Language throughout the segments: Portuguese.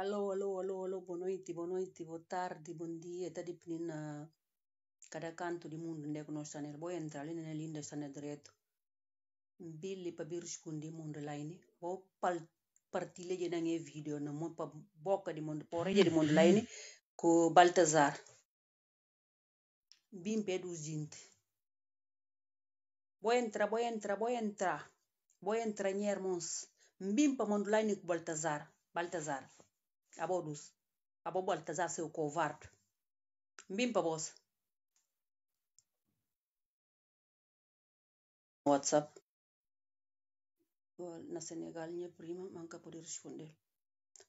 Alô, alô, alô, alô, bonoiti, bonoiti, boa noite, bon tarde, bom dia, está de penina cada canto mundo onde é que nós estamos. Vou entrar ali na linda, está na direto. Billy para vir responder mundo lá, né? Vou partile de nangue vídeo, na mão mundo, por di mundo lá, né? Baltazar. Bim pedo gente. Vou entra vou entra vou entra Vou entra minha Bim para mundo lá, Baltazar. Baltazar. abo dus abo baltazar seu covarde mbim pa bos whatsapp na senegal ñe prima manca por responder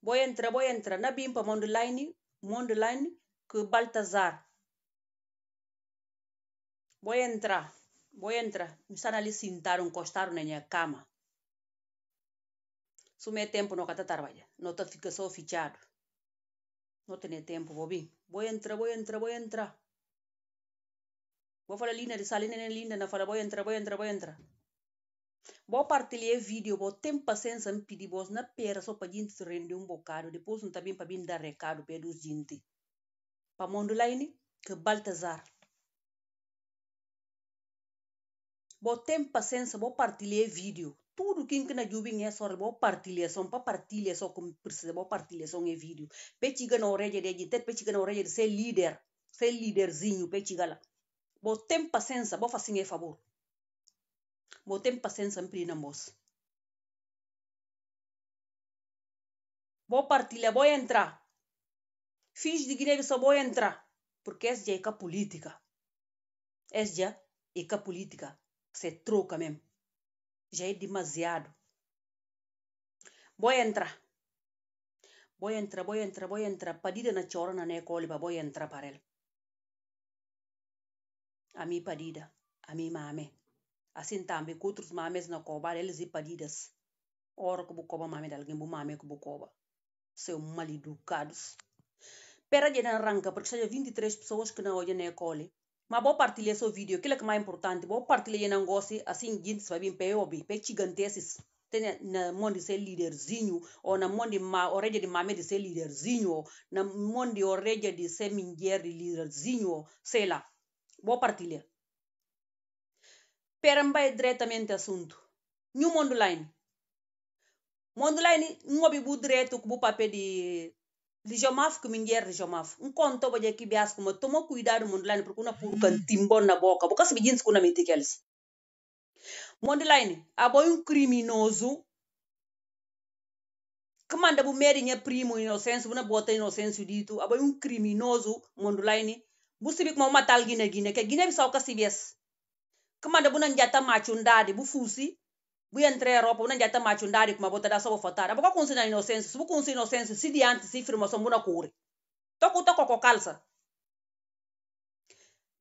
boy entra boy entra na bim pa monde line monde line que baltazar boy entra boy entra me ali sintaram encostaram na minha cama sume tempo no cata tarvaya no te fica só fichar no tiene tempo bobi voy entra voy entra voy entra vou falar linda de salina nem linda na fala voy entra voy entra voy entra vou video, vídeo vou tem paciência em pedir vos na pera só para gente se render um bocado depois não também para vir dar recado para dos gente para mundo lá que Baltazar Bo tem paciência bo partilhe vídeo tudo que na jubing é só rebo partilhação, para pa partilha só como precisa bo partilha só é vídeo petiga na orelha de agitar petiga na orelha de ser líder ser líderzinho petiga lá bo tem paciência bo fazer é favor bo tem paciência sempre na moça bo partilha bo entrar fiz de greve só bo entrar porque essa já é a política essa é a política se troca mesmo já é demasiado. Vou entrar. Vou entrar, vou entrar, vou entrar. Padida na chora na necole vou entrar para ele. A mi padida, a mi mame. Assim também com outros mames na cova, eles e padidas. Ora que bucoba mame de alguém, bu mame que bucoba. Seu mal educados. Pera de arranca, porque são 23 pessoas que não olham na necole ma esse vídeo, so que é mais importante Vou partilhar esse ngosi assim gente vai bem para bi pe giganteses tem na mão de ser líderzinho ou na mão de ma orelha de mame de ser líderzinho na mão de orelha de ser mulher de líderzinho sei lá vou partilhar perambay diretamente assunto new mundo line mundo line não abibu direto com o papel de lijomaf kumindier lijomaf nkonto boje kibias kuma tomo cuidado mondilani porque una puru kan timbon na boka boka sibi jins kuna mitikels mondilani aboy un criminoso kamanda bu meri nya primo innocence buna bota innocence ditu aboy un criminoso mondilani bu sibi kuma matal gine gine ke gine bi sauka sibes kamanda buna njata machundade bu fusi buya ntrero una njata machundari kumabota da sobo fatara boko kunsi na innocence subu kunsi innocence si dianti si firma so muna kuri toku toko ko kalsa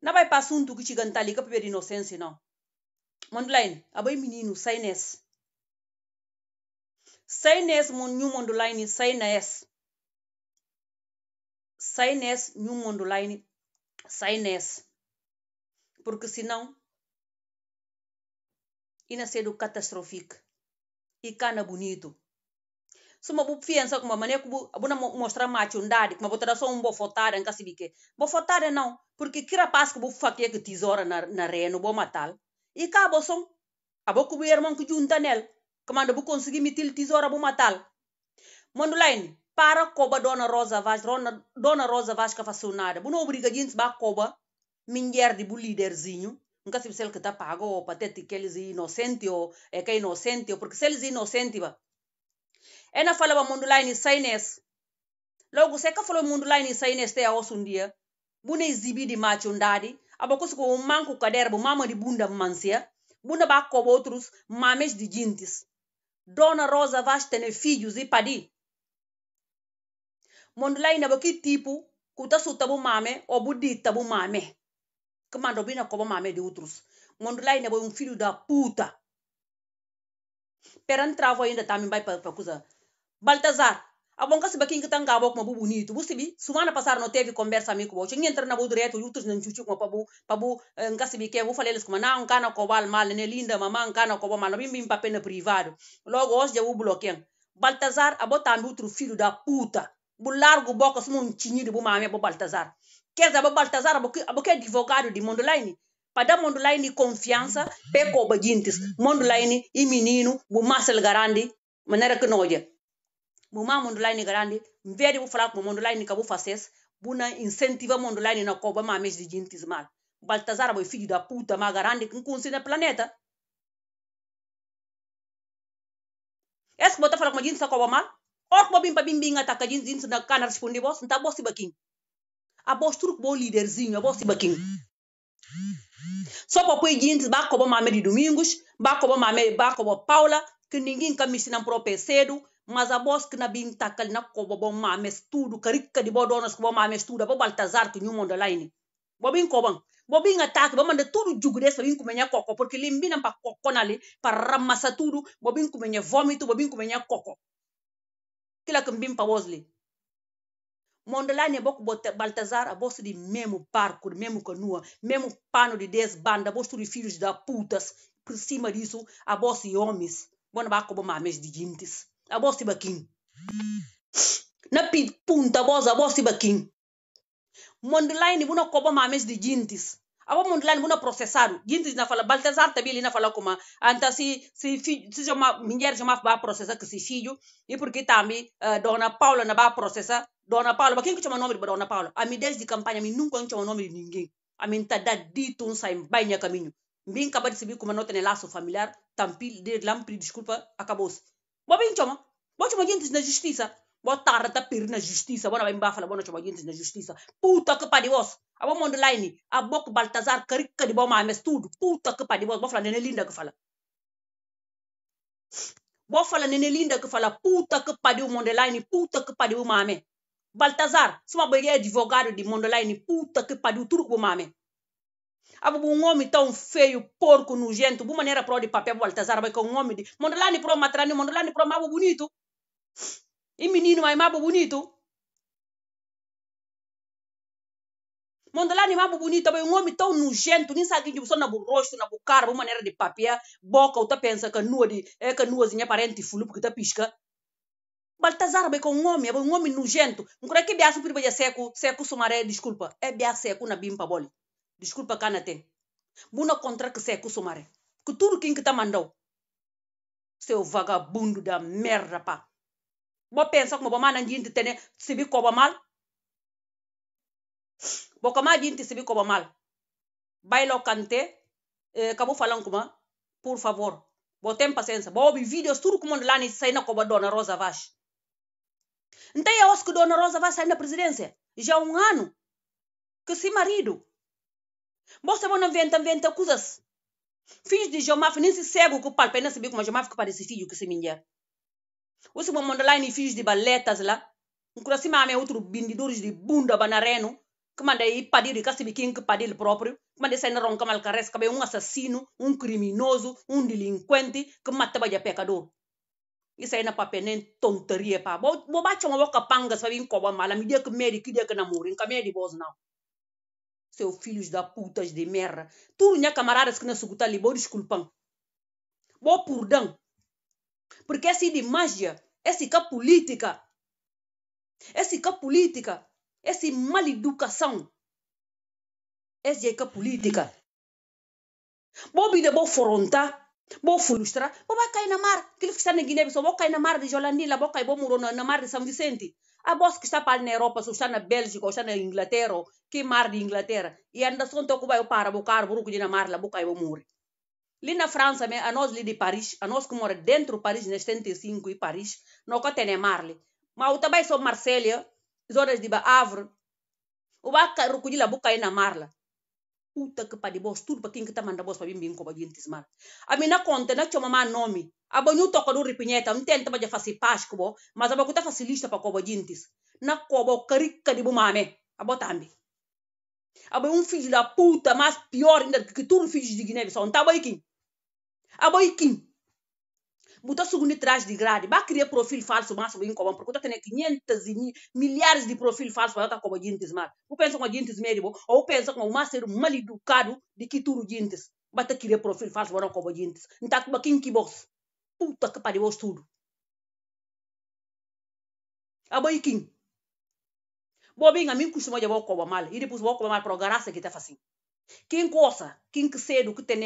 na bai pasuntu kichi gantali ka pebe inocência no mondulain abai mininu saines saines mon nyu mondulaini saines saines nyu mondulaini saines porque senão e nascido catastrófico e cana bonito se uma fiança com uma maneira que abuna mostrar machundade que uma ter só um bofotar em casa bique bofotar é não porque que rapaz que fazer que tesoura na na reno bo matar. e cá som. a boca o irmão que junta nele que manda bu conseguir meter tesoura bo matal mando line para coba dona rosa vaz dona rosa vaz que faço nada bu não obriga gente ba coba minguer de bu líderzinho nunca se el que tá pago o patético que eles inocente o é que é inocente porque se eles inocente ba ena fala ba mundo lá em logo se é que falou mundo lá em te a osso um dia bunda exibi de machundade abakusi ko manku kader bu mama di bunda mansia bunda ba ko outros mames de gintis dona rosa vai ter filhos e padi mundo lá em tipo kuta sutabu mame ou budita bu mame Comando bina como mame de outros. Mundo lá é um filho da puta. Peran travo ainda também vai para coisa. Baltazar, a bonca se baquinha que tanga a boca bonito. Você vi? Semana passada não teve conversa amigo. Você tinha entrado na boa direto outros não chuchu com pabu, pabu, eh, nunca se bique. Eu falei eles como não, cana cobal mal, né linda, mamãe, cana cobal mal, bim bim papel privado. Logo hoje eu bloquear. Baltazar, a botar outro filho da puta. Bu largo boca, se um tininho de bu mame, bu Baltazar. keza ba baltasar abo ke divogado di mondo laini pada mondo laini confianza pe ko ba jintis mondo laini imininu bu masel garandi manera ke noje bu ma mondo laini garandi mvede bu falak bu mondo laini ka bu fases buna incentiva mondo laini na ko ba ma mesi di jintis mal Baltazar abo filho da puta ma garandi kun kunsi na planeta Esse bota falar com a gente, só com a mal? Ou com a bimpa bimbinga, tá com a gente, na cana, respondi vos, não tá bom se baquinho a bo suruk bo liderzinho a bo sibakin so popo jins ba ko bo mame di domingos ba ko bo mame ba ko bo paula que ninguém ka misina pro sedu mas a bos que na bin takal na ko bo mame estudo karika di bo donas ko bo mame estudo bo baltazar que nyumo ndo laini bo bin ko bang bobinga tak bamanda tudo jugres bobin kumenya koko porque limbina pa koko nale pa ramasa tudo bobin kumenya vômito bobin kumenya koko kila kumbim pa wosli é bok baltazar a bolsa de mesmo barco, mesmo canoa, mesmo pano de 10 bandas, bolsa de filhos da putas, por cima disso, a bolsa de homens, bom vai como mames de gentes, a bolsa de baquim. Na pit punta bolsa, a bolsa de baquim. Mondolani como mames de gentes. Awa mondolani buna processado, gentes na fala, Baltazar também não na fala como, anta se se filho, se chama, mulher chama para processar que se filho, e porque também uh, eh, Dona Paula na vai processar dona paulo bakinki chama nome ba dona paulo ami desde campanha mi nunca chama nome de ninguém ami tada dito um sai banha caminho bem acabado de saber como não tem laço familiar tampi de lampri desculpa acabou-se bo bem chama bo chama gente na justiça bo tarda pir na justiça bo na bem bafala bo na chama gente na justiça puta que pariu os a bo de line a bo que baltazar carica de bom mames tudo puta que pariu os bo fala nene linda que fala Vou falar nene linda que fala puta que pariu mundo puta que pariu mame Baltazar, suma bege é advogado de mundo lá puta que pariu, turco, mame. Abo um homem tão feio, porco, nojento, uma maneira pro de papel Baltazar, vai com um homem de mundo lá pro matrani, mundo lá pro mabo bonito. E menino, mas mabo bonito. Mondolani mambo bonito, bem, um homem tão nojento, nem sabe que na bu rosto, na cara, uma maneira de papel, boca, ou tá pensa que nua de, é que nuazinha parente fulu porque tá pisca. Baltazar com um homem, é um homem nojento. nugento nkura ke biasu piriba ya seku seku sumaré. desculpa é bia seku na bimpa boli desculpa kana tem buna contra que seku sumaré. que tudo quem que tá mandou seu vagabundo da merda pá bo pensa como bama na gente tene sibi koba mal bo kama gente sibi koba mal bailo kante eh, kabo falan kuma por favor bo tem paciência bo bi videos tudo como lá ni sai na koba dona rosa vache não tem a que Dona Rosa vai sair da presidência. Já há um ano. Que se marido. Você não inventa, inventa coisas. filho de Jomaf nem se cego que o palpa. Não sabia como Jomaf que esse filho que se minha. Você vai mandar lá em filhos de baletas lá. Um coração é outro vendedores de bunda banareno. Que manda aí padir e casse biquinho que padir próprio. Que manda sair na ronca malcarresca. É um assassino, um criminoso, um delinquente que mata a pecador isso isa ina papenen tonteria pa bo bo ba chama waka capanga sabe in koba mala mi dia que meri que dia que namoro nka meri boz não seu filhos da puta de merda tudo nha camaradas que na suguta ali bo desculpam bo purdão porque esse de magia esse que política esse que política esse mal educação esse que política bo bide bo forontar bo frustrar bo ba cair na mar aquilo que está na Guiné-Bissau bo cair na mar de Jolandila bo cair bo muro na, mar de São Vicente a voz que está para na Europa ou está na Bélgica ou está na Inglaterra ou que mar de Inglaterra e anda só então que vai para bo carro buruco de na mar lá bo cair bo muro ali na França me a nós de Paris a nós que mora dentro de Paris nas 35 e Paris não que tem mar mas o só em Marselha zonas de Havre o ba carro lá bo cair na mar lá kuta ke padi bos tur pakin kita manda bos pabim mbing ko ba jintis mar amina konte na choma ma nomi abonyu to ko duri pinyeta mtente baje fasi pash ko bo mazaba kuta fasilista pa ko ba jintis na ko bo karik kadi bu mame tambi aba um fiji da puta mas pior ainda que fiji di de guiné on não tá boiquim a buta suguni trash de grade ba cria profil falso mas bu inko porque tá tendo 500 milhares de profil falso para tá como gintes mal ou pensa com gintes médio ou pensa com o master mal educado de que turu gintes bata cria profil falso para como gintes então ba quem que boss puta que pariu tudo abai king bobinga min kusuma de ko ba mal ide depois bo ko mal o garasa que está assim quem coça, quem que cedo que tem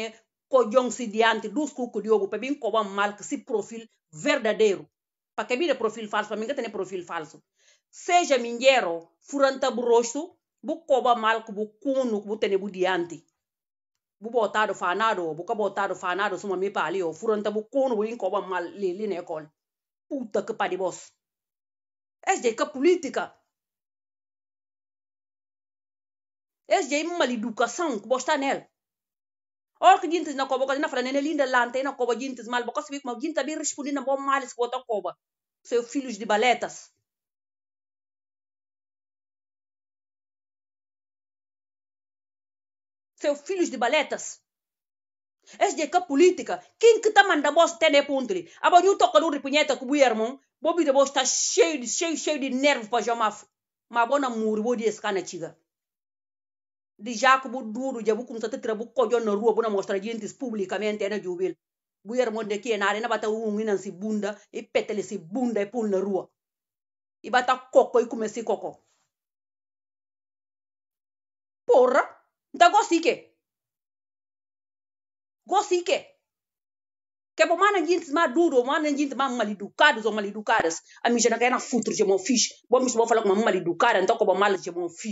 ko jong si diante dus kukuliogu pe bin koba mal si profil verdadeiro para que mire profil falso para mim que tem profil falso seja minheiro furanta brosto bu koba mal bu kunu bu tene bu diante bu botado fanado bu ka botado fanado suma mi pali o furanta bu kunu bu in koba mal li li ne kol puta que pa de boss es de que política es de mal educação que bosta nel que jintis na kobo na fala nene linda lante na kobo jintis mal bokos bik ma também responde na bom males bota kobo seu filhos de baletas seu filhos de baletas Esse é ka política quem que tá mandando bos tene puntri aba nyu toca de ripunheta com buermon bobi de bos tá cheio de cheio cheio de nervo para jamar ma bona muri bodi escana chiga dijaku bu dudu jabu kum sa tetra bu kojo na ruo buna mostra gentis publicamente na jubil buyer monde kie na na bata ungu na si bunda i petele si bunda i pul na ruo i bata koko i kume si koko porra da gosike gosike kebo mana jintis ma dudu mana jintis ma mali ducado zo mali ducadas a mi jana kana futuro je mon fiche bo mi so falo ma mali ducada ntako bo mal je mon fi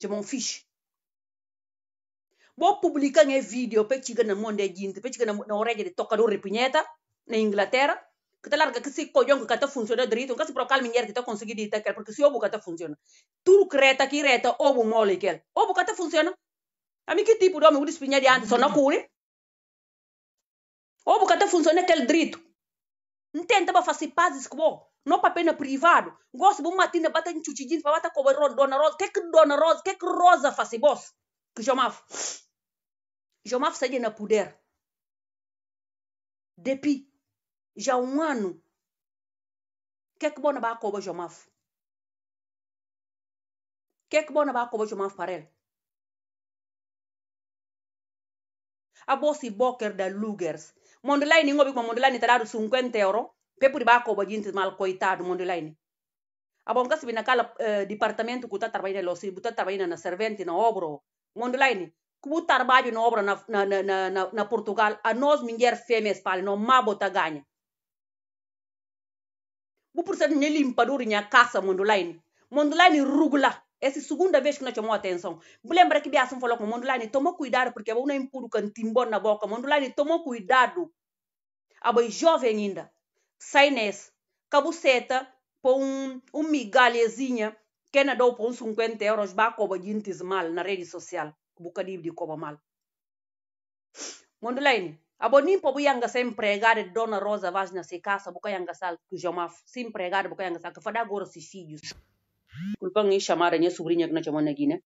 je mon fiche Bo publican e video pe chiga na monde gente, pe chiga na orelha de tocador de punheta na Inglaterra, que tá larga que se colhão que está funciona direito, que se pro calma que está conseguindo ir aquele, porque se obo que funciona. Tudo creta que reta obo mole que Obo que funciona. A mim que tipo de homem o despinha de antes, só na cure. Obo que tá funciona aquele direito. Não tenta para fazer pazes com o não papel privado. Gosto bom matina bata em chuchijin para bata com dona Rosa. Que que dona Rosa, que que Rosa faz boss? Que chamava. Joma sai di na puder Dpi ja un anu Kek bona bakkoba Joma Kek bona bakkoba Joma Farel A bosi boker da Lugers, Monlaning o pa Monlataradu un 20 euro, pepu dibaako pa dinti di mal koitadu Monla. a bon kas vi na kalapartamentu eh, ku ta trabaina losribua ta vaiina na servei na o Monla. o trabalho na obra na, na, na, na, na Portugal, a nós mulheres fêmeas para não má bota ganha. O processo de limpador em casa Mondulain. Mondulain rugula. Essa é a segunda vez que nós chamamos a atenção. Lembra que Biação falou com Mondulain, toma cuidado porque eu não impuro com timbor na boca. Mondulain, toma cuidado. A boi jovem ainda. Sai nesse. Cabuceta, põe um, um migalhazinha que não dá por uns 50 euros, vai de mal na rede social. bu ko di ba mal ni abo po bu yanga sem pregare dona rosa vagina se casa bu ko yanga sal kujomaf sim bu ko yanga sal ka fada goro si filhos culpam e chamara minha sobrinha que não chamou na ni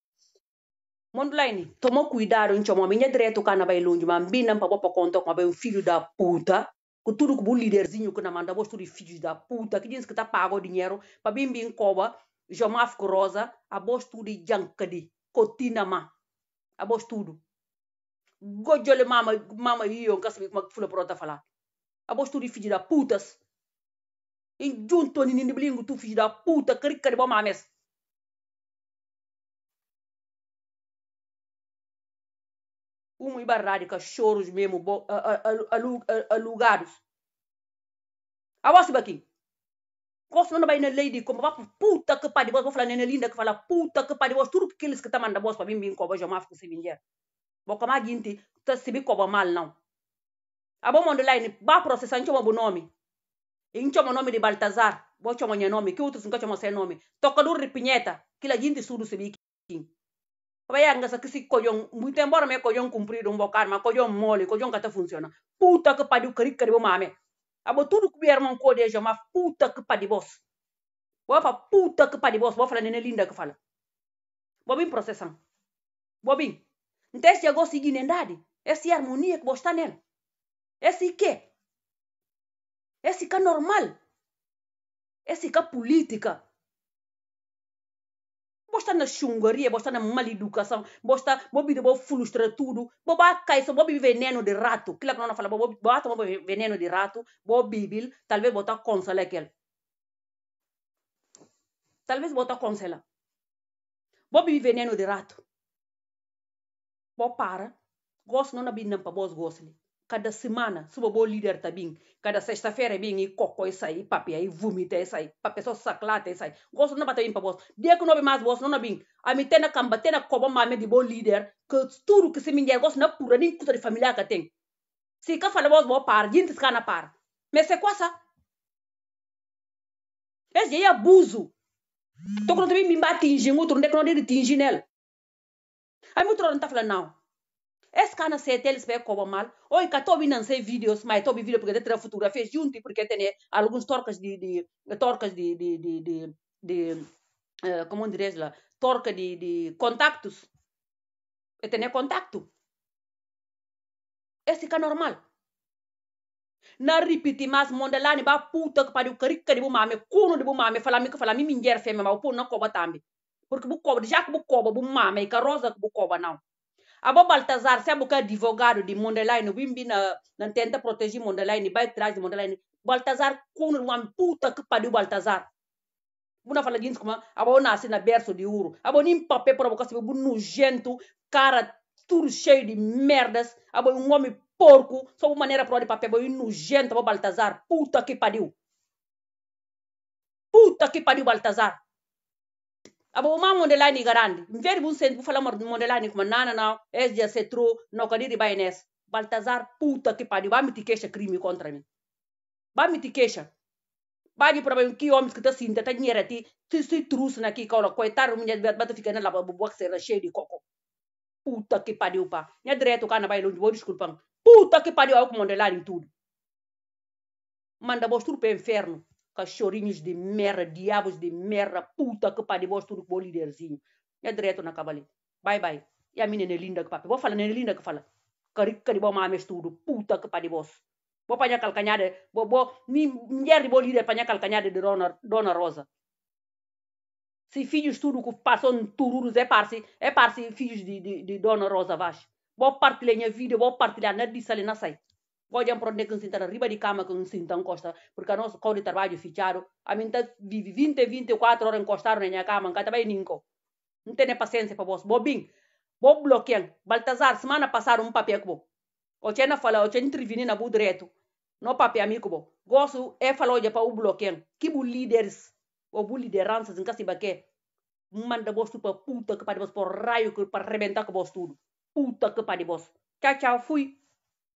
mondulaini toma cuidado em chamar minha direto cana vai longe mas bem não para para contar com um filho da puta ko que tudo que o líderzinho ko na manda vos tudo filhos da puta ki que diz que tá pago dinheiro para bem bem cova ko rosa a vos tudo jankadi ko tinama a bostudo gojole mama mama yiyo kasbi mak fula prota fala a bostudo fijida putas in junto ni ni blingu tu da puta kari kari ba mames uma de cachorros mesmo alugados a vossa aqui kosno bay na leydi ko bap puta ke padi bos bofla nene linda ke fala puta ke padi bos turu kilis ke tamanda bos pa bimbi ko bojo maf ko sibinjer boko ma ginti to sibi ko bo mal naw abo mondo line ba process ancho bo nomi incho mo nomi di baltazar bo chomo nye nomi ki utu sunko chomo se nomi to ko dur ripinyeta kila ginti sudu sibi king bayanga sa kisi koyon mutembora me koyon cumprido un bocar ma koyon mole koyon kata funciona puta ke padi kari kari bo mame abo tudo que biar man já uma puta que pa de boss vou falar puta que pa de boss vou falar nene linda que fala bo bem processam bo bem ntes chegou seguindo andade esse harmonia que bo está nela esse que esse que normal esse que política bosta na chungaria bosta na mal educação, bosta, bobido, bo frustra tudo, boba cai, só bobi veneno de rato, aquilo que não fala bobi, bota bobi veneno de rato, bobibil, talvez bota consola aquele. Talvez bota consola. Bobi veneno de rato. Bo para, gosto não na binampa, bos gosli cada semana, suba bom líder tá bem, cada sexta-feira bem, e coco e sai, papi, aí vomita e sai, papi, é só saclata e sai. Gosto não bater bem para boss Dia que não é mais boss não é bem. A mim tem na camba, tem na coba, mame de bom líder, que tudo que se me engana, gosto na pura, nem cuta de família que tem. Se cá fala você, vou par, gente se cana par. Mas se coça. Esse é abuso. Tô com o meu atingir, outro, onde é que não deve atingir nele? Aí, muito não tá falando, não escana sei eles pe como mal oi que tobi não sei vídeos mas tobi vídeo porque tem fotografias juntas porque tem alguns torques de de torcas de de de de, de uh, como direis lá torca de de contactos e tem contacto esse é normal na repiti mas monde lani ba puta que pariu carica de bumame cuno de bumame falami que falami minjer fêmea mas o pô não cobra também? porque bu cobra já que bu cobra mame, e que rosa que bu cobra não Abo Baltazar, se abocar advogado de Mondelaine, Wimbi na, na tenta proteger Mondelaine, vai atrás de Mondelaine. Baltazar, com uma puta que pariu Baltazar. Buna fala disso como, abo nasce na berço de ouro. Abo nem papel para boca, se bu nojento, cara tudo cheio de merdas. Abo é um homem porco, só uma maneira para o papel, abo é nojento, abo Baltazar, puta que pariu. Puta que pariu Baltazar abo ma mondelani garandi mveri bun sen bufala mondelani kuma nana na sja se tro no kadiri baines baltazar puta que pariu ba miti queixa crime contra mim ba miti queixa ba di problema que homens que tá sinta tá dinheiro ti se se trus na ki kola coitar mulher bat bat fica na laba bubuak ser cheio de coco puta que pariu pa nya direto kana bai longe vou desculpam puta que pariu ao mondelani tudo manda bostur para inferno cachorrinhos de merda, diabos de merda, puta que pariu, vós tudo bom líderzinho. É direto na cabaleta. Bye, bye. E a minha nene linda que papi. Vou falar nele linda que fala. Carica de bom mames tudo, puta que pariu, vós. Vou apanhar calcanhada, vou, vou, mulher de bom líder apanhar calcanhada de dona, dona Rosa. Se filhos tudo que passam tururus, é parce, é parce filhos de, de, de Dona Rosa Vaz. Vou partilhar minha vida, vou partilhar, não é disse ali, não sai. Voy a emprender con sentar riba de cama con sinta costa, porque a nossa cão de trabalho ficharam. A mim tá 20, 24 horas encostaram na minha cama, nunca também ninco. Não tenho paciência para vós. Bobim, vou bloquear. Baltazar, semana passada um papel com O tchena fala, o tchena intervini na Budreto não No papel amigo bo. Gosto é falou já para o bloquear. Que bu líderes, ou bu lideranças em casa baque. Manda vos para puta que para vos por raio que para arrebentar com vos tudo. Puta que para vos. Tchau, tchau, fui.